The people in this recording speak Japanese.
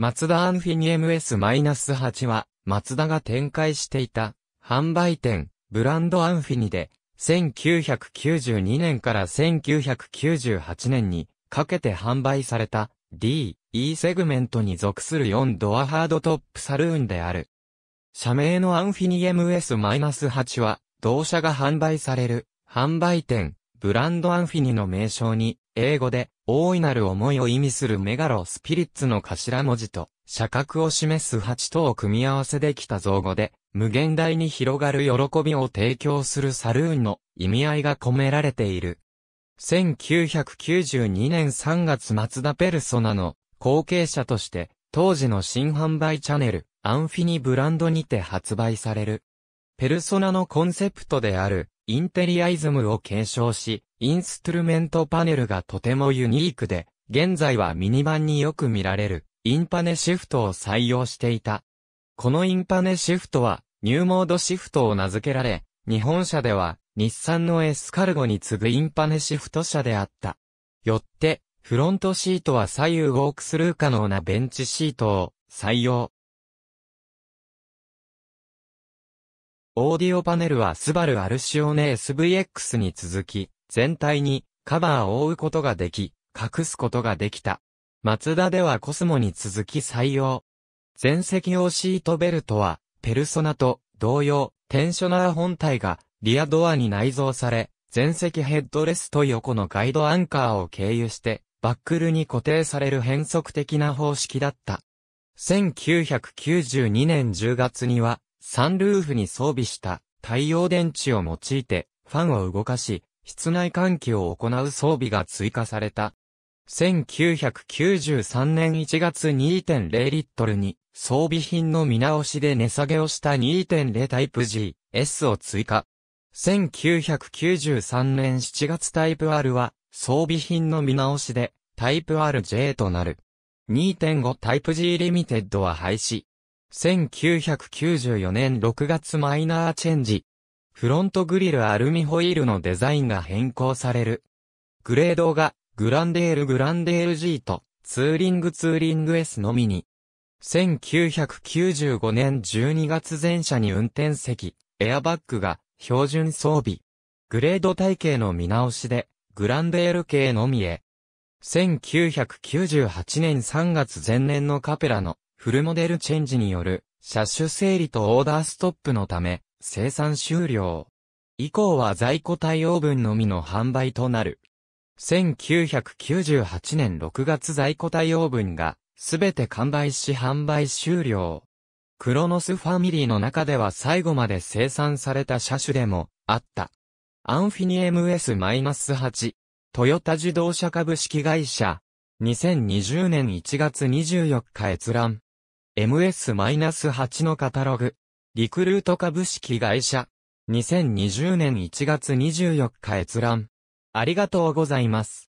マツダアンフィニ MS-8 は、マツダが展開していた、販売店、ブランドアンフィニで、1992年から1998年にかけて販売された D、E セグメントに属する4ドアハードトップサルーンである。社名のアンフィニ MS-8 は、同社が販売される、販売店、ブランドアンフィニの名称に、英語で、大いなる思いを意味するメガロスピリッツの頭文字と、社格を示す八とを組み合わせできた造語で、無限大に広がる喜びを提供するサルーンの意味合いが込められている。1992年3月松田ペルソナの後継者として、当時の新販売チャンネル、アンフィニブランドにて発売される。ペルソナのコンセプトである、インテリアイズムを継承し、インストゥルメントパネルがとてもユニークで、現在はミニ版によく見られる、インパネシフトを採用していた。このインパネシフトは、ニューモードシフトを名付けられ、日本車では、日産のエスカルゴに次ぐインパネシフト車であった。よって、フロントシートは左右ウォークスルー可能なベンチシートを採用。オーディオパネルはスバルアルシオネ SVX に続き、全体にカバーを覆うことができ、隠すことができた。マツダではコスモに続き採用。全席用シートベルトは、ペルソナと同様、テンショナー本体がリアドアに内蔵され、全席ヘッドレスと横のガイドアンカーを経由して、バックルに固定される変則的な方式だった。1992年10月には、サンルーフに装備した太陽電池を用いてファンを動かし、室内換気を行う装備が追加された。1993年1月2.0リットルに装備品の見直しで値下げをした2.0タイプ G、S を追加。1993年7月タイプ R は装備品の見直しでタイプ RJ となる。2.5タイプ G リミテッドは廃止。1994年6月マイナーチェンジ。フロントグリルアルミホイールのデザインが変更される。グレードがグランデールグランデール G とツーリングツーリング S のみに。1995年12月前車に運転席、エアバッグが標準装備。グレード体系の見直しで、グランデール系のみへ。1998年3月前年のカペラのフルモデルチェンジによる車種整理とオーダーストップのため生産終了。以降は在庫対応分のみの販売となる。1998年6月在庫対応分がすべて完売し販売終了。クロノスファミリーの中では最後まで生産された車種でもあった。アンフィニ MS-8、トヨタ自動車株式会社、2020年1月24日閲覧。MS-8 のカタログ。リクルート株式会社。2020年1月24日閲覧。ありがとうございます。